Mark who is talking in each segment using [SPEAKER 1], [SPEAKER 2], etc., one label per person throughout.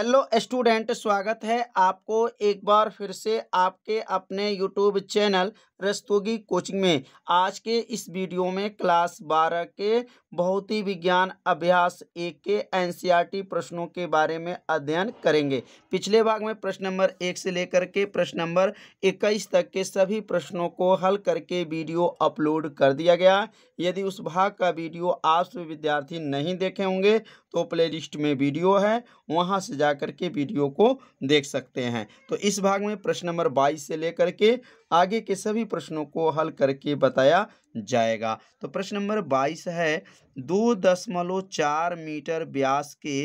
[SPEAKER 1] hello student स्वागत है आपको एक बार फिर से आपके अपने यूट्यूब चैनल रस्तोगी होगी कोचिंग में आज के इस वीडियो में क्लास बारह के बहुत ही विज्ञान अभ्यास एक के एनसीईआरटी प्रश्नों के बारे में अध्ययन करेंगे पिछले भाग में प्रश्न नंबर एक से लेकर के प्रश्न नंबर इक्कीस तक के सभी प्रश्नों को हल करके वीडियो अपलोड कर दिया गया यदि उस भाग का वीडियो आप सभी विद्यार्थी नहीं देखे होंगे तो प्ले में वीडियो है वहाँ से जा के वीडियो को देख सकते हैं तो इस भाग में प्रश्न नंबर बाईस से लेकर के आगे के सभी प्रश्नों को हल करके बताया जाएगा तो प्रश्न नंबर बाईस है दो दशमलव चार मीटर व्यास के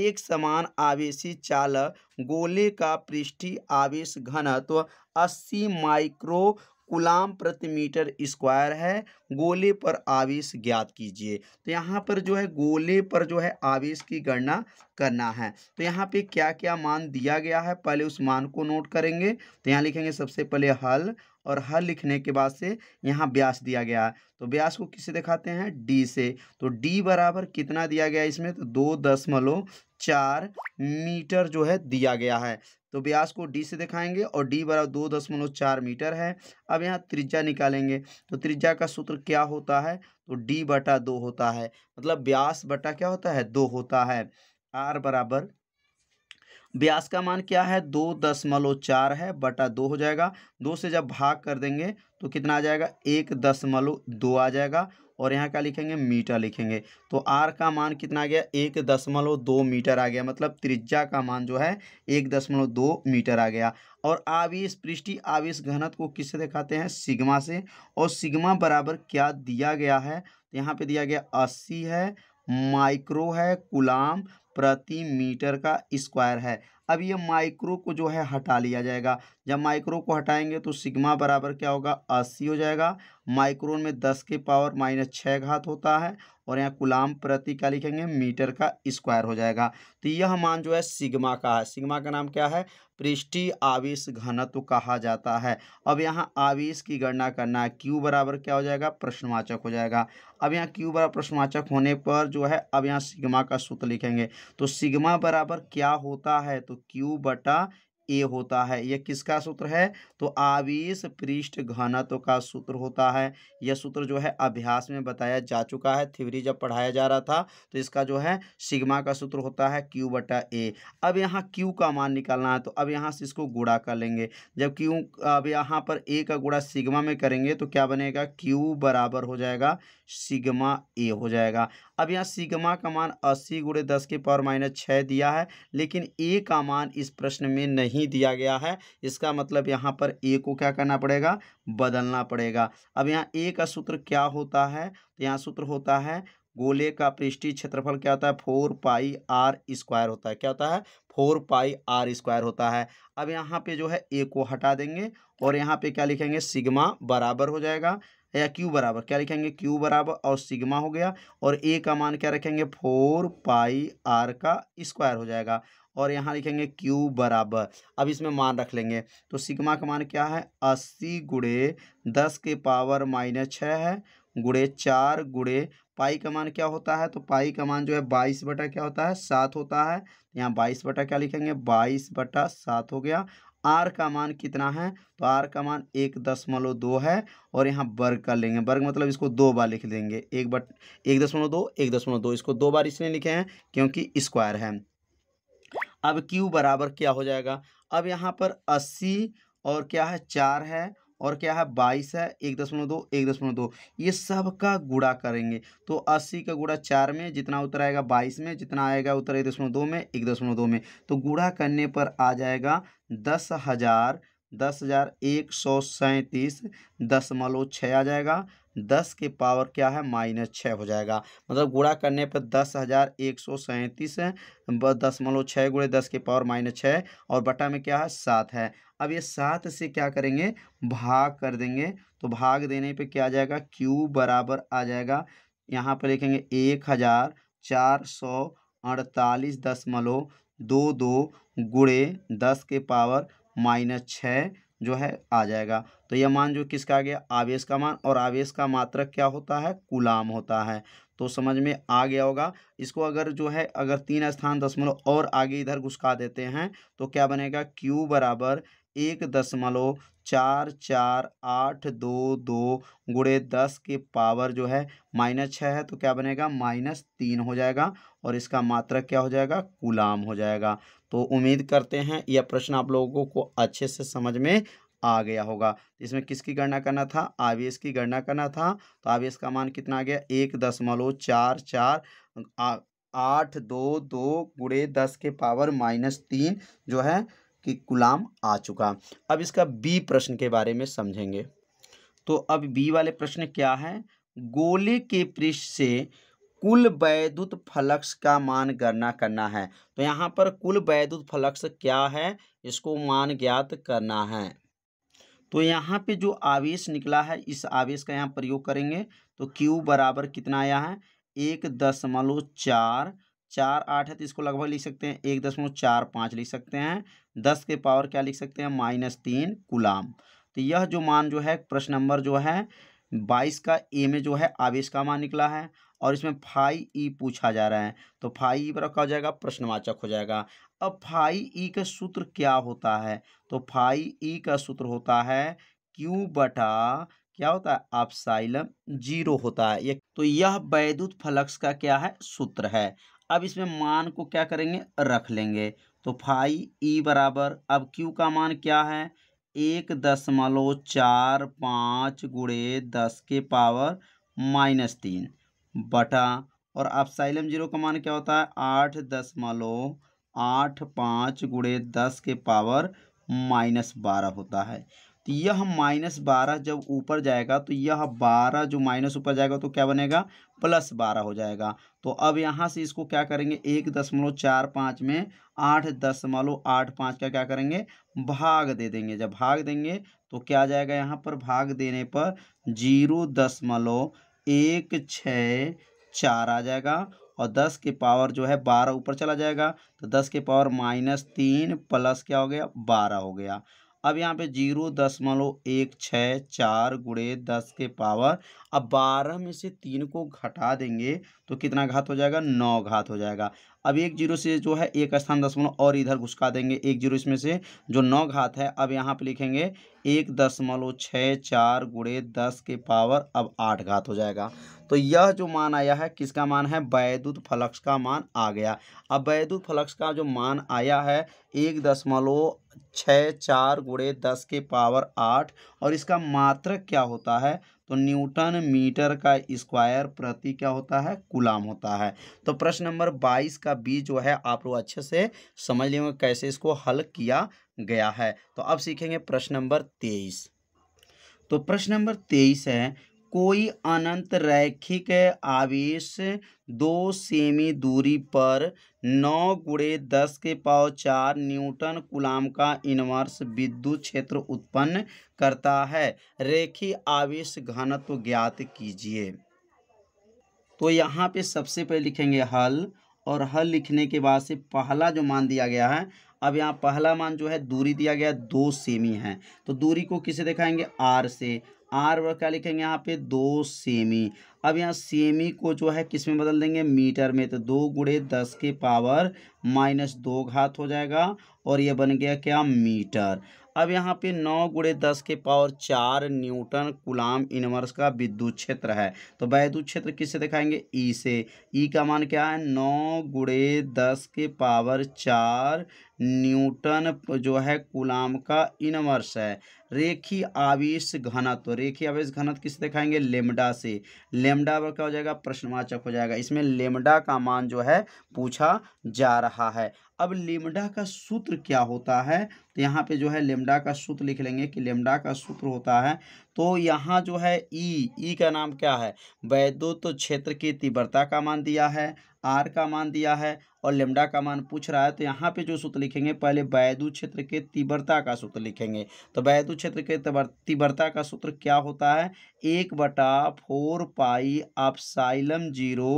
[SPEAKER 1] एक समान आवेशी चालक गोले का पृष्ठी आवेश घनत्व तो 80 माइक्रो कुलाम प्रति मीटर स्क्वायर है गोले पर आवेश ज्ञात कीजिए तो यहाँ पर जो है गोले पर जो है आवेश की गणना करना है तो यहाँ पे क्या क्या मान दिया गया है पहले उस मान को नोट करेंगे तो यहाँ लिखेंगे सबसे पहले हल और हल लिखने के बाद से यहाँ ब्यास दिया गया है तो ब्यास को किससे दिखाते हैं डी से तो डी बराबर कितना दिया गया इसमें तो दो दशमलव चार मीटर जो है दिया गया है तो व्यास को डी से दिखाएंगे और डी बराबर दो दशमलव चार मीटर है अब यहाँ त्रिज्या निकालेंगे तो त्रिज्या का सूत्र क्या होता है तो डी बटा दो होता है मतलब व्यास बटा क्या होता है दो होता है आर बराबर व्यास का मान क्या है दो दशमलव चार है बटा दो हो जाएगा दो से जब भाग कर देंगे तो कितना आ जाएगा एक दशमलव दो आ जाएगा और यहाँ क्या लिखेंगे मीटर लिखेंगे तो आर का मान कितना आ गया एक दशमलव दो मीटर आ गया मतलब त्रिज्या का मान जो है एक दशमलव दो मीटर आ गया और आवेश पृष्ठी आवेश घनत्व को किससे दिखाते हैं सिग्मा से और सिग्मा बराबर क्या दिया गया है तो यहाँ पे दिया गया अस्सी है माइक्रो है कुलाम प्रति मीटर का स्क्वायर है अब ये माइक्रो को जो है हटा लिया जाएगा जब माइक्रो को हटाएंगे तो सिग्मा बराबर क्या होगा अस्सी हो जाएगा माइक्रोन में दस के पावर माइनस छः घात होता है और यहाँ गुलाम प्रति क्या लिखेंगे मीटर का स्क्वायर हो जाएगा तो यह मान जो है सिग्मा का है सिग्मा का नाम क्या है पृष्ठी आवेश घनत्व कहा जाता है अब यहाँ आवेश की गणना करना है क्यू बराबर क्या हो जाएगा प्रश्नवाचक हो जाएगा अब यहाँ क्यू बराबर प्रश्नवाचक होने पर जो है अब यहाँ सिग्मा का सूत्र लिखेंगे तो सिग्मा बराबर क्या होता है तो क्यू बटा ए होता है यह किसका सूत्र है तो आवेश पृष्ठ घनत्व का सूत्र होता है यह सूत्र जो है अभ्यास में बताया जा चुका है थ्योरी जब पढ़ाया जा रहा था तो इसका जो है सिग्मा का सूत्र होता है क्यू बटा ए अब यहाँ क्यू का मान निकालना है तो अब यहाँ से इसको गुड़ा कर लेंगे जब क्यू अब यहाँ पर ए का गुड़ा सिग्मा में करेंगे तो क्या बनेगा क्यू बराबर हो जाएगा सिग्मा ए हो जाएगा अब यहाँ सिग्मा का मान अस्सी गुड़े दस के पावर माइनस छः दिया है लेकिन ए का मान इस प्रश्न में नहीं नहीं दिया गया है इसका मतलब यहाँ पर ए को क्या करना पड़ेगा बदलना पड़ेगा अब यहाँ ए का सूत्र क्या होता है तो यहाँ सूत्र होता है गोले का पृष्ठी क्षेत्रफल क्या होता है फोर पाई आर स्क्वायर होता है क्या होता है फोर पाई आर स्क्वायर होता है अब यहाँ पे जो है ए को हटा देंगे और यहाँ पे क्या लिखेंगे सिग्मा बराबर हो जाएगा या क्यू बराबर क्या लिखेंगे क्यू बराबर और सिग्मा हो गया और ए का मान क्या रखेंगे फोर पाई आर का स्क्वायर हो जाएगा और यहाँ लिखेंगे क्यू बराबर अब इसमें मान रख लेंगे तो सिग्मा का मान क्या है अस्सी गुड़े दस के पावर माइनस छः है गुड़े चार गुड़े पाई का मान क्या होता है तो पाई का मान जो है बाईस बटा क्या होता है सात होता है यहाँ बाईस बटा क्या लिखेंगे बाईस बटा सात हो गया आर का मान कितना है तो आर का मान एक दशमलव दो है और यहाँ वर्ग कर लेंगे वर्ग मतलब इसको दो बार लिख देंगे एक बट एक दशमलव दो एक दशमलव दो इसको दो बार इसलिए लिखे हैं क्योंकि स्क्वायर है अब Q बराबर क्या हो जाएगा अब यहाँ पर अस्सी और क्या है चार है और क्या है बाईस है एक दशमलव दो एक दशमलव दो ये सब का गुड़ा करेंगे तो अस्सी का गुड़ा चार में जितना उतर आएगा बाईस में जितना आएगा उतर एक दशमलव दो में एक दशमलव दो में तो गुड़ा करने पर आ जाएगा दस हज़ार दस हज़ार एक सौ सैंतीस दशमलव छः आ जाएगा दस के पावर क्या है माइनस छः हो जाएगा मतलब गुणा करने पर दस हज़ार एक सौ सैंतीस दसमलव छः गुणे दस के पावर माइनस छः और बटा में क्या है सात है अब ये सात से क्या करेंगे भाग कर देंगे तो भाग देने पे क्या आ जाएगा क्यू बराबर आ जाएगा यहाँ पर लिखेंगे एक हज़ार चार सौ अड़तालीस दशमलव दो दो गुड़े दस के पावर माइनस छः जो है आ जाएगा तो यह मान जो किसका आ गया आवेश का मान और आवेश का मात्रक क्या होता है कुलाम होता है तो समझ में आ गया होगा इसको अगर जो है अगर तीन स्थान दशमलव और आगे इधर घुसका देते हैं तो क्या बनेगा क्यू बराबर एक दशमलव चार चार आठ दो दो गुड़े दस के पावर जो है माइनस छः है तो क्या बनेगा माइनस तीन हो जाएगा और इसका मात्रक क्या हो जाएगा कुलाम हो जाएगा तो उम्मीद करते हैं यह प्रश्न आप लोगों को अच्छे से समझ में आ गया होगा इसमें किसकी गणना करना था आवेश की गणना करना था तो आवेश का मान कितना आ गया एक दशमलव चार चार आठ दो दो गुड़े दस के पावर माइनस तीन जो है कि गुलाम आ चुका अब इसका बी प्रश्न के बारे में समझेंगे तो अब बी वाले प्रश्न क्या है गोले के पृष्ठ से कुल वैद्युत फ्लक्स का मान गणना करना है तो यहाँ पर कुल वैद्युत फ्लक्स क्या है इसको मान ज्ञात करना है तो यहाँ पे जो आवेश निकला है इस आवेश का यहाँ प्रयोग करेंगे तो Q बराबर कितना आया है एक दशमलव चार चार आठ है तो इसको लगभग लिख सकते हैं एक दशमलव चार पाँच लिख सकते हैं दस के पावर क्या लिख सकते हैं माइनस तीन गुलाम तो यह जो मान जो है प्रश्न नंबर जो है बाईस का ए में जो है आवेश का मान निकला है और इसमें फाई ई पूछा जा रहा है तो फाई ई पर रखा जाएगा प्रश्नवाचक हो जाएगा अब फाई ई का सूत्र क्या होता है तो फाई ई का सूत्र होता है क्यू बटा क्या होता है आप साइलम जीरो होता है ये तो यह वैद्युत फ्लक्स का क्या है सूत्र है अब इसमें मान को क्या करेंगे रख लेंगे तो फाई ई बराबर अब क्यू का मान क्या है एक दशमलव चार पाँच गुड़े दस के पावर माइनस तीन बटा और साइलम जीरो का मान क्या होता है आठ दशमलव आठ पाँच गुड़े दस के पावर माइनस बारह होता है तो यह माइनस बारह जब ऊपर जाएगा तो यह बारह जो माइनस ऊपर जाएगा तो क्या बनेगा प्लस बारह हो जाएगा तो अब यहाँ से इसको क्या करेंगे एक दशमलव चार पाँच में आठ दशमलव आठ पाँच का क्या करेंगे भाग दे देंगे जब भाग देंगे तो क्या जाएगा यहाँ पर भाग देने पर जीरो दशमलव एक छ चार आ जाएगा और दस के पावर जो है बारह ऊपर चला जाएगा तो दस के पावर माइनस तीन प्लस क्या हो गया बारह हो गया अब यहाँ पे जीरो दशमलव एक छः चार गुड़े दस के पावर अब बारह में से तीन को घटा देंगे तो कितना घात हो जाएगा नौ घात हो जाएगा अब एक जीरो से जो है एक स्थान दशमलव और इधर घुसका देंगे एक जीरो इसमें से जो नौ घात है अब यहाँ पे लिखेंगे एक दशमलव छः चार गुड़े दस के पावर अब आठ घात हो जाएगा तो यह जो मान आया है किसका मान है वैद्युत फलक्ष का मान आ गया अब वैद्युत फलक्ष का जो मान आया है एक दशमलव छः चार गुड़े दस के पावर आठ और इसका मात्रक क्या होता है तो न्यूटन मीटर का स्क्वायर प्रति क्या होता है कुलाम होता है तो प्रश्न नंबर बाईस का बी जो है आप लोग अच्छे से समझ लेंगे कैसे इसको हल किया गया है तो अब सीखेंगे प्रश्न नंबर तेईस तो प्रश्न नंबर तेईस है कोई अनंत रैखिक आवेश दो सेमी दूरी पर नौ गुड़े दस के पाव चार न्यूटन कुलाम का इनवर्स विद्युत क्षेत्र उत्पन्न करता है रेखी आवेश घनत्व ज्ञात कीजिए तो यहाँ पे सबसे पहले लिखेंगे हल और हल लिखने के बाद से पहला जो मान दिया गया है अब यहाँ पहला मान जो है दूरी दिया गया दो सेमी है तो दूरी को किसे दिखाएंगे आर से आर वर्ग क्या लिखेंगे यहाँ पे दो सेमी अब यहाँ सेमी को जो है किस में बदल देंगे मीटर में तो दो गुड़े दस के पावर माइनस दो घात हो जाएगा और ये बन गया क्या मीटर अब यहाँ पे नौ गुड़े दस के पावर चार न्यूटन कुलाम इनवर्स का विद्युत क्षेत्र है तो वैद्युत क्षेत्र किससे दिखाएंगे ई e से ई e का मान क्या है नौ गुड़े दस के पावर चार न्यूटन जो है कुलाम का इनवर्स है रेखी आवेश घनत्व रेखी आवेश घनत्व किस दिखाएंगे लेमडा से लेमडा पर क्या हो जाएगा प्रश्नवाचक हो जाएगा इसमें लेमडा का मान जो है पूछा जा रहा है अब लेमडा का सूत्र क्या होता है तो यहाँ पे जो है लेमडा का सूत्र लिख लेंगे कि लेमडा का सूत्र होता है तो यहाँ जो है ई ई का नाम क्या है वैद्युत तो क्षेत्र की तीव्रता का मान दिया है आर का मान दिया है और लेमडा का मान पूछ रहा है तो यहाँ पे जो सूत्र लिखेंगे पहले वैद्यु क्षेत्र के तीव्रता का सूत्र लिखेंगे तो वैद्यु क्षेत्र के तीव्रता का सूत्र क्या होता है एक बटा फोर पाई अपसाइलम जीरो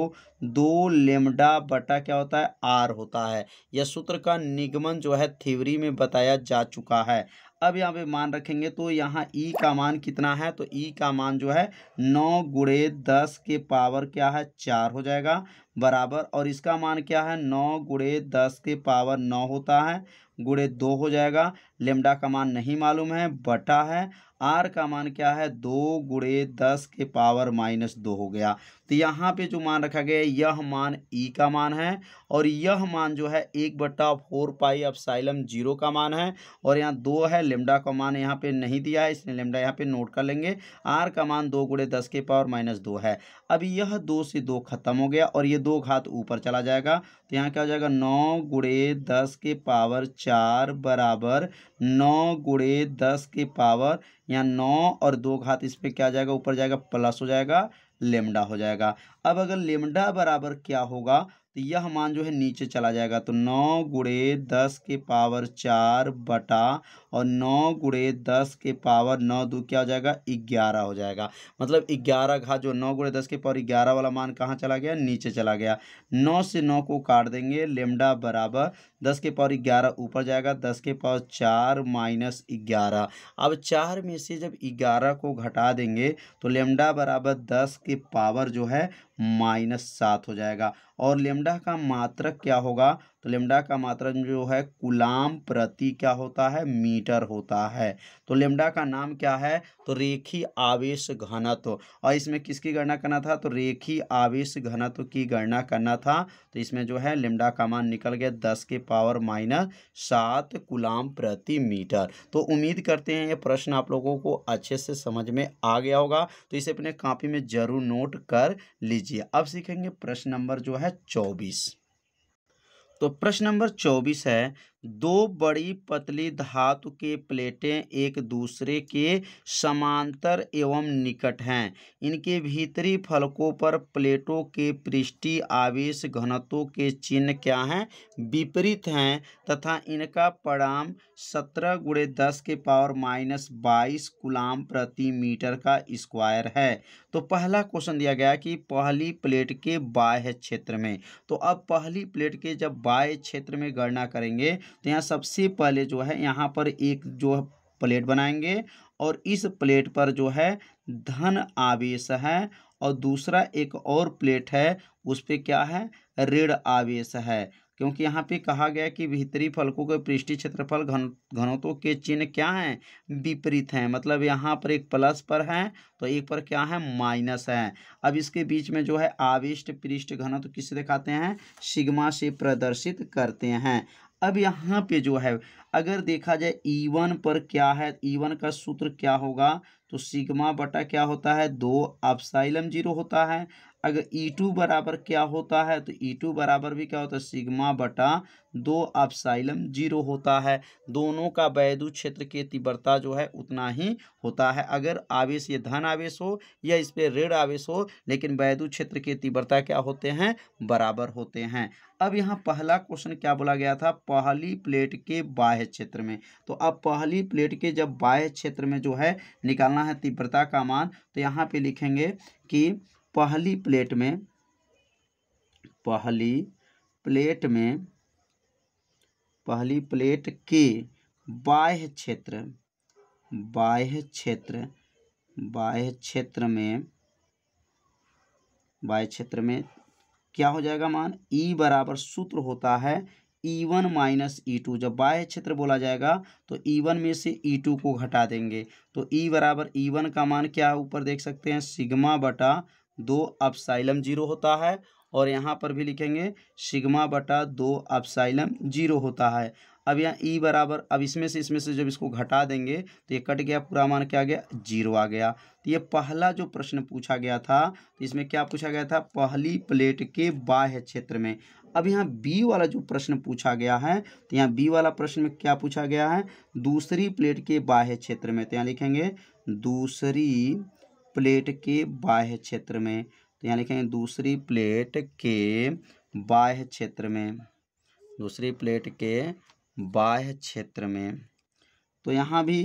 [SPEAKER 1] दो लेमडा बटा क्या होता है आर होता है यह सूत्र का निगमन जो है थ्योरी में बताया जा चुका है अब यहाँ पे मान रखेंगे तो यहाँ ई e का मान कितना है तो ई e का मान जो है नौ गुड़े दस के पावर क्या है चार हो जाएगा बराबर और इसका मान क्या है नौ गुड़े दस के पावर नौ होता है गुड़े दो हो जाएगा लेमडा का मान नहीं मालूम है बटा है आर का मान क्या है दो गुड़े दस के पावर माइनस दो हो गया तो यहाँ पे जो मान रखा गया यह मान ई का मान है और यह मान जो है एक बट्टा फोर पाई अब साइलम जीरो का मान है और यहाँ दो है लेमडा का मान यहाँ पे नहीं दिया है इसलिए लेमडा यहाँ पे नोट कर लेंगे आर का मान दो गुड़े दस के पावर माइनस दो है अब यह दो से दो खत्म हो गया और ये दो घात ऊपर चला जाएगा तो यहाँ क्या हो जाएगा नौ गुड़े दस के पावर चार बराबर नौ गुड़े दस के पावर यहाँ नौ और दो घात इस पर क्या जाएगा ऊपर जाएगा प्लस हो जाएगा लेमडा हो जाएगा अब अगर लेमडा बराबर क्या होगा तो यह मान जो है नीचे चला जाएगा तो नौ गुड़े दस के पावर चार बटा और नौ गुड़े दस के पावर नौ दो क्या हो जाएगा ग्यारह हो जाएगा मतलब ग्यारह घात जो नौ गुड़े दस के पावर ग्यारह वाला मान कहाँ चला गया नीचे चला गया नौ से नौ को काट देंगे लेमडा बराबर दस के पावर ग्यारह ऊपर जाएगा दस के पावर चार माइनस ग्यारह अब चार में से जब ग्यारह को घटा देंगे तो लेमडा बराबर दस के पावर जो है माइनस सात हो जाएगा और लेमडा का मात्रक क्या होगा तो लेमडा का मात्रक जो है कुलाम प्रति क्या होता है मीटर होता है तो लेमडा का नाम क्या है तो रेखी आवेश घनत्व और इसमें किसकी गणना करना था तो रेखी आवेश घनत्व की गणना करना था तो इसमें जो है लेमडा का मान निकल गया दस के पावर माइनस सात कुलाम प्रति मीटर तो उम्मीद करते हैं ये प्रश्न आप लोगों को अच्छे से समझ में आ गया होगा तो इसे अपने कापी में जरूर नोट कर लीजिए अब सीखेंगे प्रश्न नंबर जो है चौबीस तो प्रश्न नंबर चौबीस है दो बड़ी पतली धातु के प्लेटें एक दूसरे के समांतर एवं निकट हैं इनके भीतरी फलकों पर प्लेटों के पृष्ठि आवेश घनत्वों के चिन्ह क्या हैं विपरीत हैं तथा इनका परिणाम सत्रह गुणे दस के पावर माइनस बाईस गुलाम प्रति मीटर का स्क्वायर है तो पहला क्वेश्चन दिया गया कि पहली प्लेट के बाह्य क्षेत्र में तो अब पहली प्लेट के जब बाह्य क्षेत्र में गणना करेंगे तो यहाँ सबसे पहले जो है यहाँ पर एक जो प्लेट बनाएंगे और इस प्लेट पर जो है धन आवेश है और दूसरा एक और प्लेट है उस पर क्या है ऋण आवेश है क्योंकि यहाँ पे कहा गया कि भीतरी फलकों के पृष्ठी क्षेत्रफल घन घनत्व के चिन्ह क्या हैं विपरीत हैं मतलब यहाँ पर एक प्लस पर है तो एक पर क्या है माइनस है अब इसके बीच में जो है आविष्ट पृष्ठ घनत्व किस दिखाते हैं सिग्मा से प्रदर्शित करते हैं अब यहाँ पे जो है अगर देखा जाए ईवन e पर क्या है ईवन e का सूत्र क्या होगा तो सिग्मा बटा क्या होता है दो अपसाइलम जीरो होता है अगर ई e टू बराबर क्या होता है तो ई e टू बराबर भी क्या होता है सिग्मा बटा दो अपसाइलम जीरो होता है दोनों का वैद्यु क्षेत्र की तीव्रता जो है उतना ही होता है अगर आवेश ये धन आवेश हो या इस पर ऋण आवेश हो लेकिन वैद्यु क्षेत्र की तीव्रता क्या होते हैं बराबर होते हैं अब यहाँ पहला क्वेश्चन क्या बोला गया था पहली प्लेट के बाह्य क्षेत्र में तो अब पहली प्लेट के जब बाह्य क्षेत्र में जो है निकालना है तीव्रता का मान तो यहाँ पर लिखेंगे कि पहली प्लेट में पहली प्लेट में पहली प्लेट के बाह्य क्षेत्र बाह्य क्षेत्र बाह्य क्षेत्र में बाह्य क्षेत्र में क्या हो जाएगा मान ई e बराबर सूत्र होता है E1 one minus E to जब बाह्य क्षेत्र बोला जाएगा तो E1 में से E2 टू को घटा देंगे तो ई e बराबर E1 का मान क्या ऊपर देख सकते हैं सिग्मा बटा दो अपसाइलम जीरो होता है और यहाँ पर भी लिखेंगे सिग्मा बटा दो अपसाइलम जीरो होता है अब यहाँ ई बराबर अब इसमें से इसमें से जब इसको घटा देंगे तो ये कट गया पूरा मान क्या आ गया जीरो आ गया तो ये पहला जो प्रश्न पूछा गया था तो इसमें क्या पूछा गया था पहली प्लेट के बाह्य क्षेत्र में अब यहाँ बी वाला जो प्रश्न पूछा गया है तो यहाँ बी वाला प्रश्न में क्या पूछा गया है दूसरी प्लेट के बाह्य क्षेत्र में तो यहाँ लिखेंगे दूसरी प्लेट के बाह्य क्षेत्र में तो यहाँ लिखेंगे दूसरी प्लेट के बाह्य क्षेत्र में दूसरी प्लेट के बाह्य क्षेत्र में तो यहाँ भी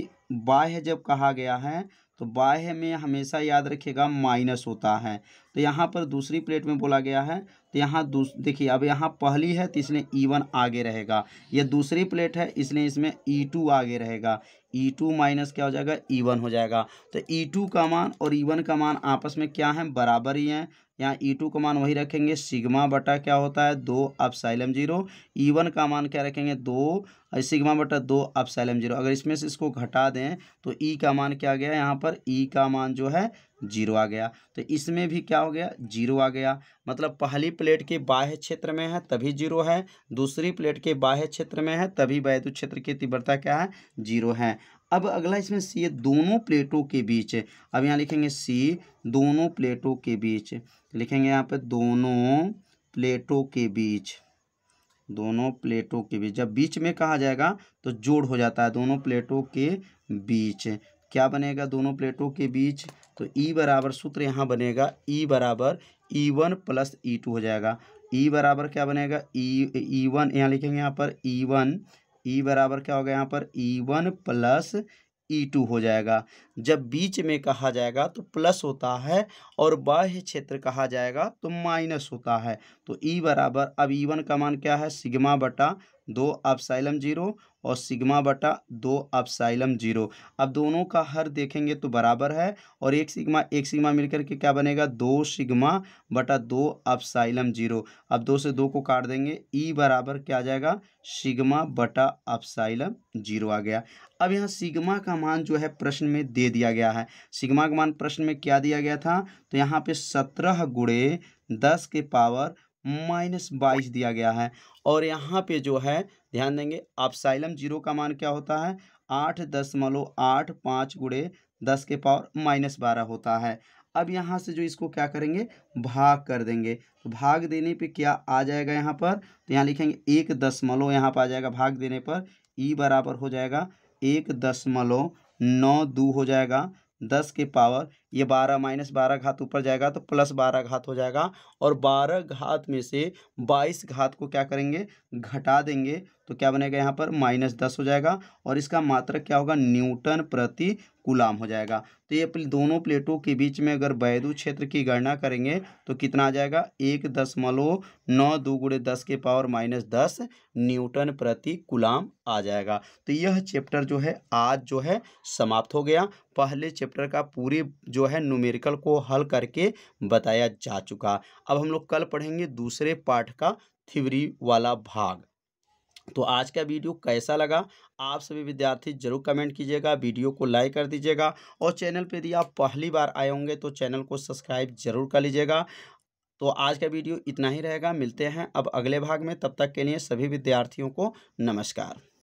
[SPEAKER 1] बाह्य जब कहा गया है तो बाह्य में हमेशा याद रखिएगा माइनस होता है तो यहाँ पर दूसरी प्लेट में बोला गया है तो यहाँ देखिए अब यहाँ पहली है तो इसने ई वन आगे रहेगा यह दूसरी प्लेट है इसलिए इसमें ई e टू आगे रहेगा ई टू माइनस क्या हो जाएगा ई e वन हो जाएगा तो ई e टू का मान और ई वन का मान आपस में क्या है बराबर ही हैं यहाँ ई टू का मान वही रखेंगे सिग्मा बटा क्या होता है दो अब साइलम जीरो ई वन का मान क्या रखेंगे दो सिग्मा बटा दो अब साइलम जीरो अगर इसमें से इसको घटा दें तो ई का मान क्या गया यहाँ पर ई का मान जो है जीरो आ गया तो इसमें भी क्या हो गया जीरो आ गया मतलब पहली प्लेट के बाह्य क्षेत्र में है तभी जीरो है दूसरी प्लेट के बाह्य क्षेत्र में है तभी वैद्युत क्षेत्र की तीव्रता क्या है जीरो है अब अगला इसमें सी दोनों प्लेटों के बीच अब यहाँ लिखेंगे सी दोनों प्लेटों के बीच लिखेंगे यहाँ पे दोनों प्लेटों के बीच दोनों प्लेटों के बीच जब बीच में कहा जाएगा तो जोड़ हो जाता है दोनों प्लेटों के बीच क्या बनेगा दोनों प्लेटों के बीच तो ई e बराबर सूत्र यहाँ बनेगा ई e बराबर E e one plus E two हो जाएगा ई बराबर क्या बनेगा E E1 वन यहाँ लिखेंगे यहाँ पर ई वन ई बराबर क्या होगा यहाँ पर E one plus E two हो जाएगा जब बीच में कहा जाएगा तो प्लस होता है और बाह्य क्षेत्र कहा जाएगा तो माइनस होता है तो ई बराबर अब ई वन का मान क्या है सिग्मा बटा दो अपसाइलम जीरो और सिग्मा बटा दो अपसाइलम जीरो अब दोनों का हर देखेंगे तो बराबर है और एक सिग्मा एक सिग्मा मिलकर के क्या बनेगा दो सिग्मा बटा दो अपसाइलम जीरो अब दो से दो को काट देंगे ई बराबर क्या आ जाएगा सिग्मा बटा अपसाइलम जीरो आ गया अब यहाँ सिग्मा का मान जो है प्रश्न में दे दिया गया है सिग्मा का मान प्रश्न में क्या दिया गया था तो यहाँ पे सत्रह गुड़े दस के पावर माइनस बाईस दिया गया है और यहाँ पे जो है ध्यान देंगे अपसाइलम जीरो का मान क्या होता है आठ दशमलव आठ पाँच गुड़े दस के पावर माइनस बारह होता है अब यहाँ से जो इसको क्या करेंगे भाग कर देंगे तो भाग देने पे क्या आ जाएगा यहाँ पर तो यहाँ लिखेंगे एक दशमलव यहाँ पर आ जाएगा भाग देने पर ई बराबर हो जाएगा एक दशमलव नौ दो हो जाएगा दस के पावर ये बारह माइनस बारह घात ऊपर जाएगा तो प्लस बारह घात हो जाएगा और बारह घात में से बाईस घात को क्या करेंगे घटा देंगे तो क्या बनेगा यहाँ पर माइनस दस हो जाएगा और इसका मात्रक क्या होगा न्यूटन प्रति गुलाम हो जाएगा तो ये दोनों प्लेटों के बीच में अगर वैदु क्षेत्र की गणना करेंगे तो कितना आ जाएगा एक दशमलव नौ दो गुड़े दस के पावर माइनस दस न्यूटन प्रति गुलाम आ जाएगा तो यह चैप्टर जो है आज जो है समाप्त हो गया पहले चैप्टर का पूरे जो जो है न्यूमेरिकल को हल करके बताया जा चुका अब हम लोग कल पढ़ेंगे दूसरे पाठ का थ्योरी वाला भाग तो आज का वीडियो कैसा लगा आप सभी विद्यार्थी जरूर कमेंट कीजिएगा वीडियो को लाइक कर दीजिएगा और चैनल पर यदि आप पहली बार आए होंगे तो चैनल को सब्सक्राइब जरूर कर लीजिएगा तो आज का वीडियो इतना ही रहेगा मिलते हैं अब अगले भाग में तब तक के लिए सभी विद्यार्थियों को नमस्कार